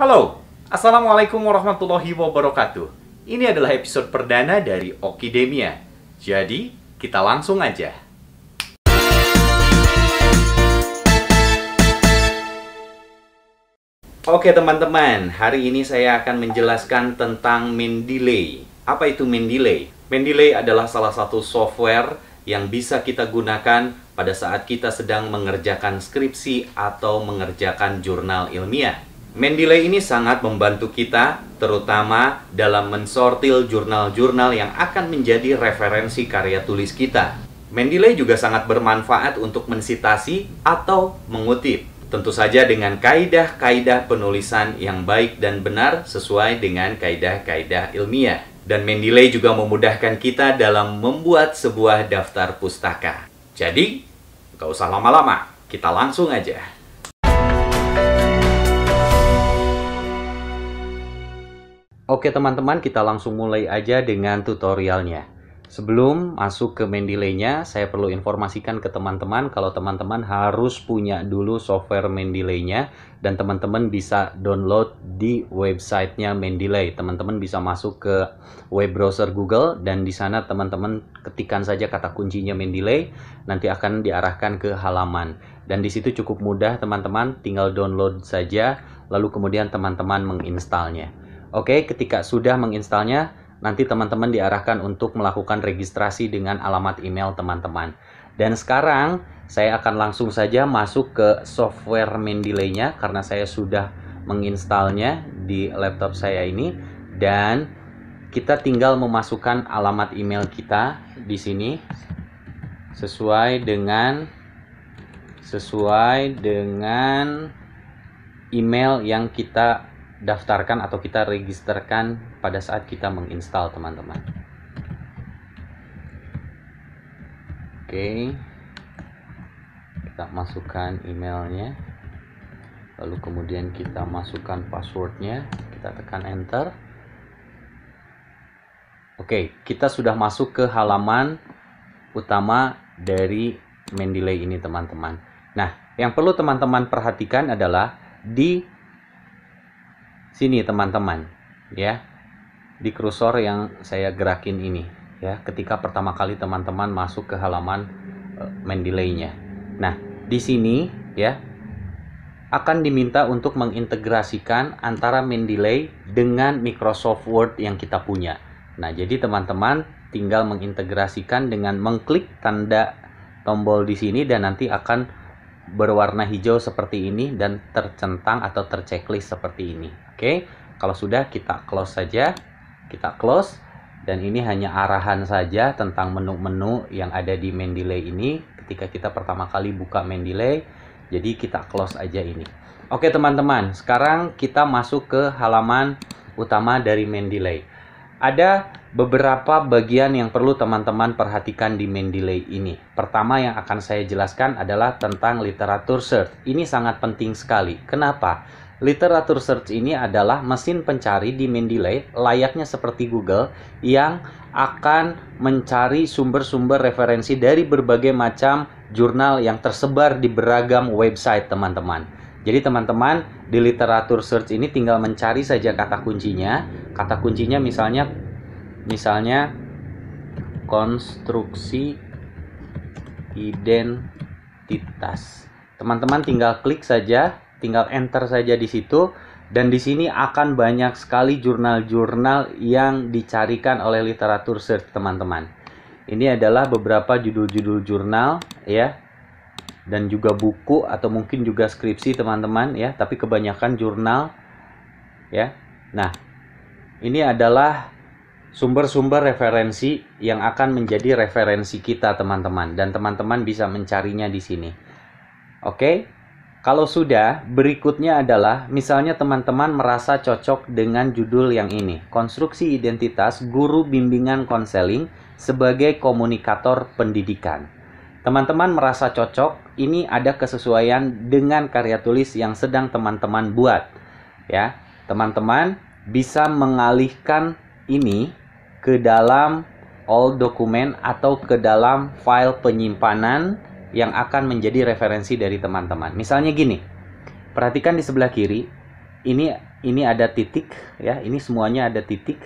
Halo, Assalamualaikum warahmatullahi wabarakatuh. Ini adalah episode perdana dari Okidemia. Jadi, kita langsung aja. Oke teman-teman, hari ini saya akan menjelaskan tentang Mendeley. Apa itu Mendeley? Mendeley adalah salah satu software yang bisa kita gunakan pada saat kita sedang mengerjakan skripsi atau mengerjakan jurnal ilmiah. Mendeley ini sangat membantu kita, terutama dalam mensortil jurnal-jurnal yang akan menjadi referensi karya tulis kita. Mendeley juga sangat bermanfaat untuk mensitasi atau mengutip. Tentu saja dengan kaidah-kaidah penulisan yang baik dan benar sesuai dengan kaidah-kaidah ilmiah. Dan Mendeley juga memudahkan kita dalam membuat sebuah daftar pustaka. Jadi, gak usah lama-lama, kita langsung aja. Oke teman-teman, kita langsung mulai aja dengan tutorialnya. Sebelum masuk ke Mendeley-nya, saya perlu informasikan ke teman-teman kalau teman-teman harus punya dulu software Mendeley-nya dan teman-teman bisa download di websitenya Mendeley. Teman-teman bisa masuk ke web browser Google dan di sana teman-teman ketikan saja kata kuncinya Mendeley, nanti akan diarahkan ke halaman. Dan di situ cukup mudah teman-teman, tinggal download saja, lalu kemudian teman-teman menginstalnya. Oke, ketika sudah menginstalnya, nanti teman-teman diarahkan untuk melakukan registrasi dengan alamat email teman-teman. Dan sekarang saya akan langsung saja masuk ke software Mendeley-nya karena saya sudah menginstalnya di laptop saya ini dan kita tinggal memasukkan alamat email kita di sini sesuai dengan sesuai dengan email yang kita daftarkan atau kita registerkan pada saat kita menginstal teman-teman oke kita masukkan emailnya lalu kemudian kita masukkan passwordnya kita tekan enter oke kita sudah masuk ke halaman utama dari Mendeley ini teman-teman nah yang perlu teman-teman perhatikan adalah di sini teman-teman ya di kursor yang saya gerakin ini ya ketika pertama kali teman-teman masuk ke halaman uh, main Nah, di sini ya akan diminta untuk mengintegrasikan antara mendelay dengan Microsoft Word yang kita punya. Nah, jadi teman-teman tinggal mengintegrasikan dengan mengklik tanda tombol di sini dan nanti akan berwarna hijau seperti ini dan tercentang atau terchecklist seperti ini. Oke, kalau sudah kita close saja, kita close dan ini hanya arahan saja tentang menu-menu yang ada di Mendeley ini ketika kita pertama kali buka Mendeley. Jadi kita close aja ini. Oke teman-teman, sekarang kita masuk ke halaman utama dari Mendeley. Ada beberapa bagian yang perlu teman-teman perhatikan di Mendeley ini. Pertama yang akan saya jelaskan adalah tentang literatur search. Ini sangat penting sekali. Kenapa? Literatur search ini adalah mesin pencari di Mendeley layaknya seperti Google yang akan mencari sumber-sumber referensi dari berbagai macam jurnal yang tersebar di beragam website teman-teman. Jadi teman-teman di literatur search ini tinggal mencari saja kata kuncinya. Kata kuncinya misalnya misalnya konstruksi identitas. Teman-teman tinggal klik saja, tinggal enter saja di situ dan di sini akan banyak sekali jurnal-jurnal yang dicarikan oleh literatur search teman-teman. Ini adalah beberapa judul-judul jurnal ya dan juga buku atau mungkin juga skripsi teman-teman ya, tapi kebanyakan jurnal ya. Nah, ini adalah sumber-sumber referensi yang akan menjadi referensi kita teman-teman dan teman-teman bisa mencarinya di sini. Oke? Kalau sudah, berikutnya adalah misalnya teman-teman merasa cocok dengan judul yang ini, Konstruksi Identitas Guru Bimbingan Konseling sebagai Komunikator Pendidikan teman-teman merasa cocok, ini ada kesesuaian dengan karya tulis yang sedang teman-teman buat. Ya, teman-teman bisa mengalihkan ini ke dalam all dokumen atau ke dalam file penyimpanan yang akan menjadi referensi dari teman-teman. Misalnya gini. Perhatikan di sebelah kiri, ini ini ada titik ya, ini semuanya ada titik.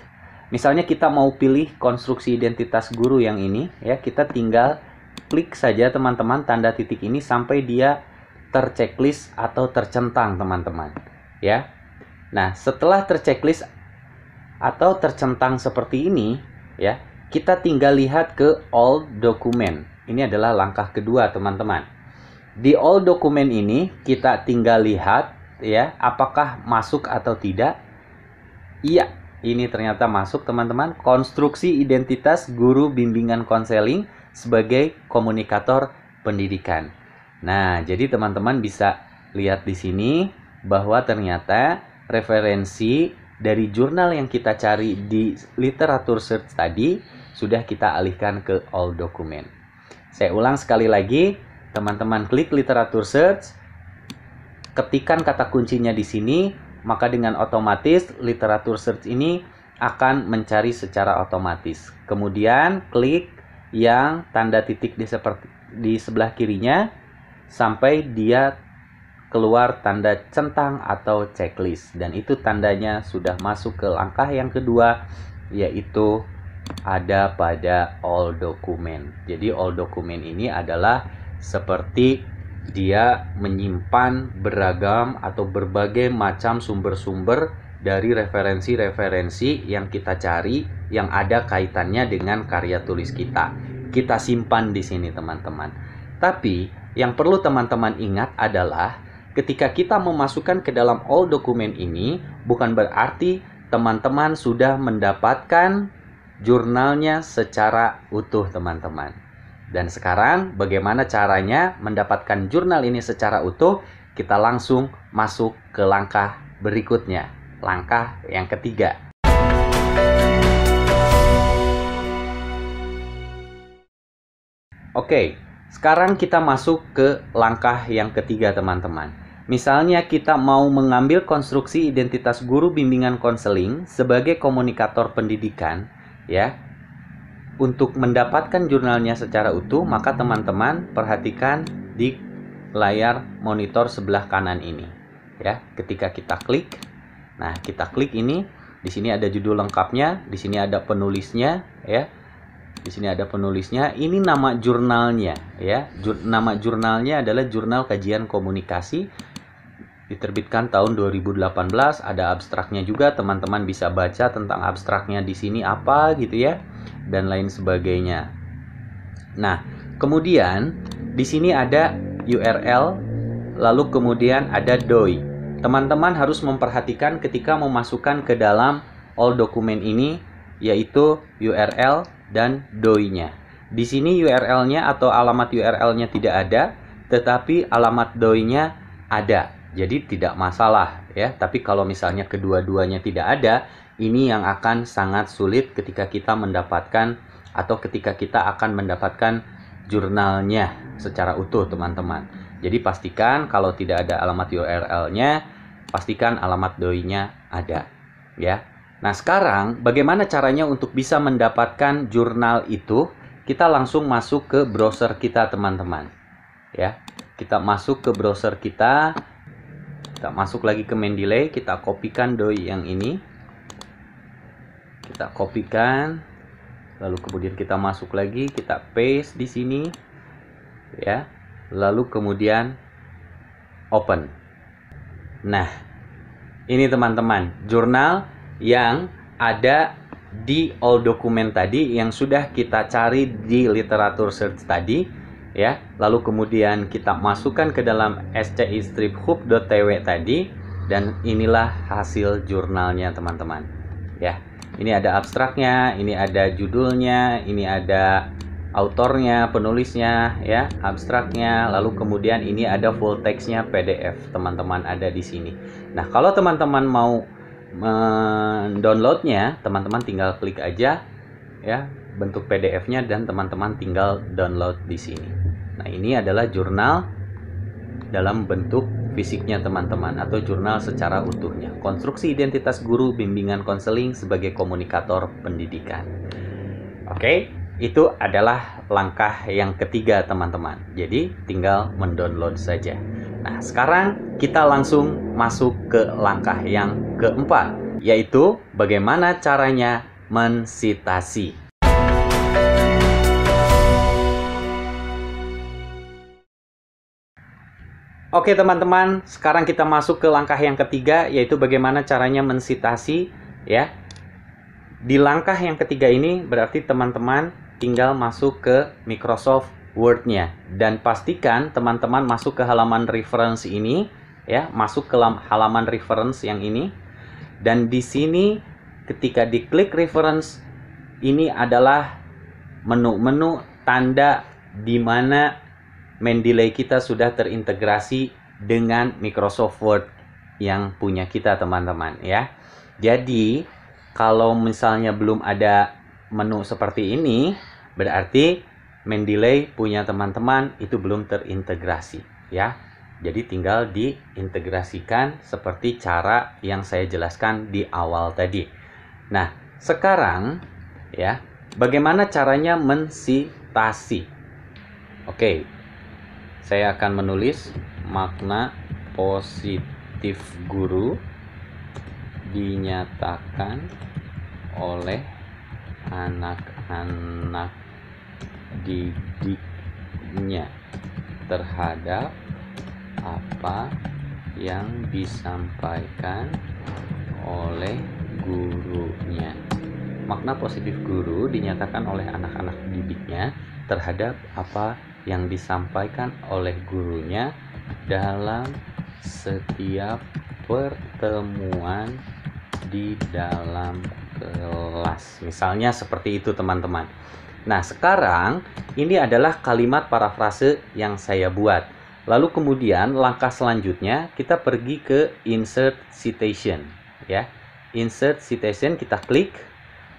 Misalnya kita mau pilih konstruksi identitas guru yang ini ya, kita tinggal klik saja teman-teman tanda titik ini sampai dia terchecklist atau tercentang teman-teman ya nah setelah terchecklist atau tercentang seperti ini ya kita tinggal lihat ke all dokumen. ini adalah langkah kedua teman-teman di all dokumen ini kita tinggal lihat ya apakah masuk atau tidak iya ini ternyata masuk teman-teman konstruksi identitas guru bimbingan konseling sebagai komunikator pendidikan. Nah, jadi teman-teman bisa lihat di sini bahwa ternyata referensi dari jurnal yang kita cari di literatur search tadi sudah kita alihkan ke all document. Saya ulang sekali lagi, teman-teman klik literatur search, ketikan kata kuncinya di sini, maka dengan otomatis literatur search ini akan mencari secara otomatis. Kemudian klik yang tanda titik di seperti di sebelah kirinya sampai dia keluar tanda centang atau checklist dan itu tandanya sudah masuk ke langkah yang kedua yaitu ada pada all dokumen. Jadi all dokumen ini adalah seperti dia menyimpan beragam atau berbagai macam sumber-sumber dari referensi-referensi yang kita cari yang ada kaitannya dengan karya tulis kita. Kita simpan di sini teman-teman. Tapi yang perlu teman-teman ingat adalah ketika kita memasukkan ke dalam all dokumen ini bukan berarti teman-teman sudah mendapatkan jurnalnya secara utuh teman-teman. Dan sekarang bagaimana caranya mendapatkan jurnal ini secara utuh? Kita langsung masuk ke langkah berikutnya, langkah yang ketiga. Oke, sekarang kita masuk ke langkah yang ketiga teman-teman. Misalnya kita mau mengambil konstruksi identitas guru bimbingan konseling sebagai komunikator pendidikan, ya. Untuk mendapatkan jurnalnya secara utuh, maka teman-teman perhatikan di layar monitor sebelah kanan ini, ya. Ketika kita klik, nah kita klik ini, di sini ada judul lengkapnya, di sini ada penulisnya, ya di sini ada penulisnya. Ini nama jurnalnya ya. Jur, nama jurnalnya adalah Jurnal Kajian Komunikasi diterbitkan tahun 2018. Ada abstraknya juga, teman-teman bisa baca tentang abstraknya di sini apa gitu ya dan lain sebagainya. Nah, kemudian di sini ada URL lalu kemudian ada DOI. Teman-teman harus memperhatikan ketika memasukkan ke dalam all dokumen ini yaitu URL dan doi-nya. Di sini URL-nya atau alamat URL-nya tidak ada, tetapi alamat doi-nya ada. Jadi tidak masalah ya. Tapi kalau misalnya kedua-duanya tidak ada, ini yang akan sangat sulit ketika kita mendapatkan atau ketika kita akan mendapatkan jurnalnya secara utuh, teman-teman. Jadi pastikan kalau tidak ada alamat URL-nya, pastikan alamat doi-nya ada ya. Nah, sekarang bagaimana caranya untuk bisa mendapatkan jurnal itu? Kita langsung masuk ke browser kita, teman-teman. Ya. Kita masuk ke browser kita. Kita masuk lagi ke Mendeley, kita kopikan doi yang ini. Kita kopikan. Lalu kemudian kita masuk lagi, kita paste di sini. Ya. Lalu kemudian open. Nah, ini teman-teman, jurnal yang ada di all dokumen tadi yang sudah kita cari di literatur search tadi ya lalu kemudian kita masukkan ke dalam sci tw tadi dan inilah hasil jurnalnya teman-teman ya ini ada abstraknya ini ada judulnya ini ada autornya penulisnya ya abstraknya lalu kemudian ini ada full textnya PDF teman-teman ada di sini nah kalau teman-teman mau mendownloadnya teman-teman tinggal klik aja ya bentuk PDF-nya dan teman-teman tinggal download di sini. Nah, ini adalah jurnal dalam bentuk fisiknya teman-teman atau jurnal secara utuhnya. Konstruksi identitas guru bimbingan konseling sebagai komunikator pendidikan. Oke. Okay? itu adalah langkah yang ketiga teman-teman. Jadi tinggal mendownload saja. Nah, sekarang kita langsung masuk ke langkah yang keempat, yaitu bagaimana caranya mensitasi. Oke teman-teman, sekarang kita masuk ke langkah yang ketiga yaitu bagaimana caranya mensitasi ya. Di langkah yang ketiga ini berarti teman-teman tinggal masuk ke Microsoft Word-nya dan pastikan teman-teman masuk ke halaman reference ini ya, masuk ke halaman reference yang ini dan di sini ketika diklik reference ini adalah menu-menu tanda di mana Mendeley kita sudah terintegrasi dengan Microsoft Word yang punya kita teman-teman ya. Jadi kalau misalnya belum ada menu seperti ini, berarti Mendeley punya teman-teman itu belum terintegrasi, ya. Jadi tinggal diintegrasikan seperti cara yang saya jelaskan di awal tadi. Nah, sekarang ya, bagaimana caranya mensitasi? Oke. Saya akan menulis makna positif guru dinyatakan oleh anak-anak didiknya terhadap apa yang disampaikan oleh gurunya. Makna positif guru dinyatakan oleh anak-anak didiknya terhadap apa yang disampaikan oleh gurunya dalam setiap pertemuan di dalam Jelas, Misalnya seperti itu teman-teman. Nah, sekarang ini adalah kalimat parafrase yang saya buat. Lalu kemudian langkah selanjutnya kita pergi ke insert citation ya. Insert citation kita klik.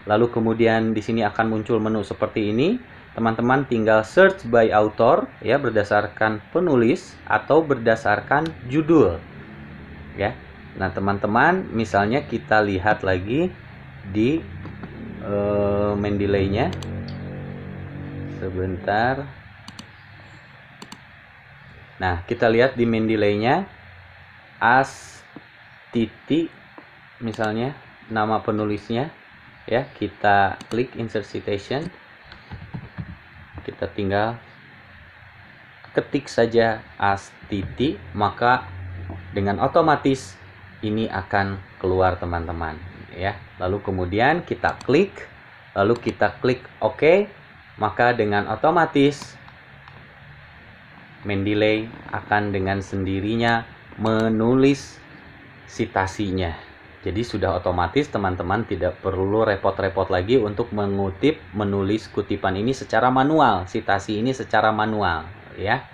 Lalu kemudian di sini akan muncul menu seperti ini. Teman-teman tinggal search by author ya berdasarkan penulis atau berdasarkan judul. Ya. Nah, teman-teman misalnya kita lihat lagi di uh, main delay Sebentar. Nah, kita lihat di main delay as titik misalnya nama penulisnya ya, kita klik insert citation. Kita tinggal ketik saja as titik maka dengan otomatis ini akan keluar teman-teman ya. Lalu kemudian kita klik, lalu kita klik OK, maka dengan otomatis Mendeley akan dengan sendirinya menulis citasinya. Jadi sudah otomatis teman-teman tidak perlu repot-repot lagi untuk mengutip menulis kutipan ini secara manual, citasi ini secara manual ya.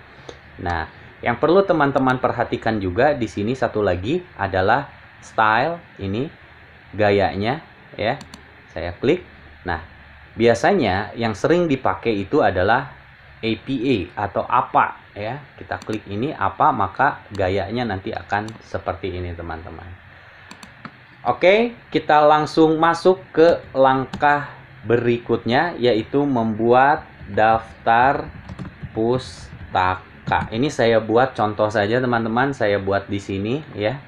Nah, yang perlu teman-teman perhatikan juga di sini satu lagi adalah style ini gayanya ya saya klik nah biasanya yang sering dipakai itu adalah APA atau apa ya kita klik ini apa maka gayanya nanti akan seperti ini teman-teman Oke kita langsung masuk ke langkah berikutnya yaitu membuat daftar pustaka ini saya buat contoh saja teman-teman saya buat di sini ya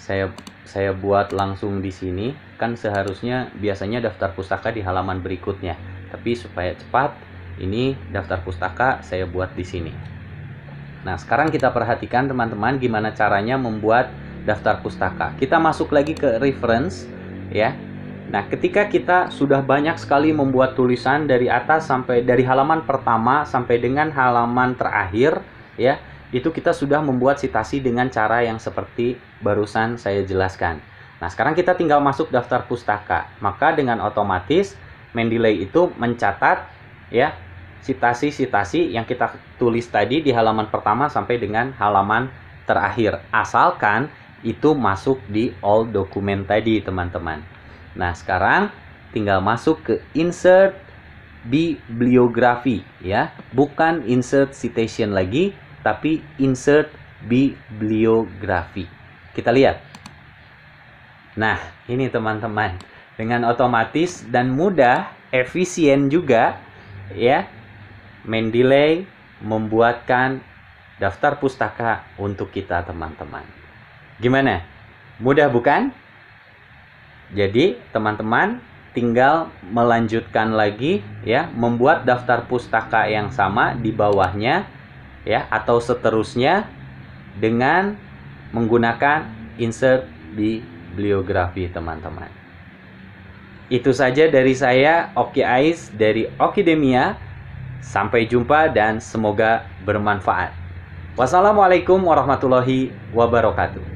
saya saya buat langsung di sini kan seharusnya biasanya daftar pustaka di halaman berikutnya tapi supaya cepat ini daftar pustaka saya buat di sini nah sekarang kita perhatikan teman-teman gimana caranya membuat daftar pustaka kita masuk lagi ke reference ya nah ketika kita sudah banyak sekali membuat tulisan dari atas sampai dari halaman pertama sampai dengan halaman terakhir ya itu kita sudah membuat sitasi dengan cara yang seperti barusan saya jelaskan. Nah, sekarang kita tinggal masuk daftar pustaka. Maka dengan otomatis Mendeley itu mencatat ya sitasi-sitasi yang kita tulis tadi di halaman pertama sampai dengan halaman terakhir. Asalkan itu masuk di all dokumen tadi, teman-teman. Nah, sekarang tinggal masuk ke insert bibliografi ya, bukan insert citation lagi, tapi insert bibliografi. Kita lihat. Nah, ini teman-teman. Dengan otomatis dan mudah, efisien juga, ya. Mendeley membuatkan daftar pustaka untuk kita, teman-teman. Gimana? Mudah bukan? Jadi, teman-teman tinggal melanjutkan lagi ya, membuat daftar pustaka yang sama di bawahnya ya atau seterusnya dengan menggunakan insert bibliografi teman-teman. Itu saja dari saya Oki Ais dari Okidemia. Sampai jumpa dan semoga bermanfaat. Wassalamualaikum warahmatullahi wabarakatuh.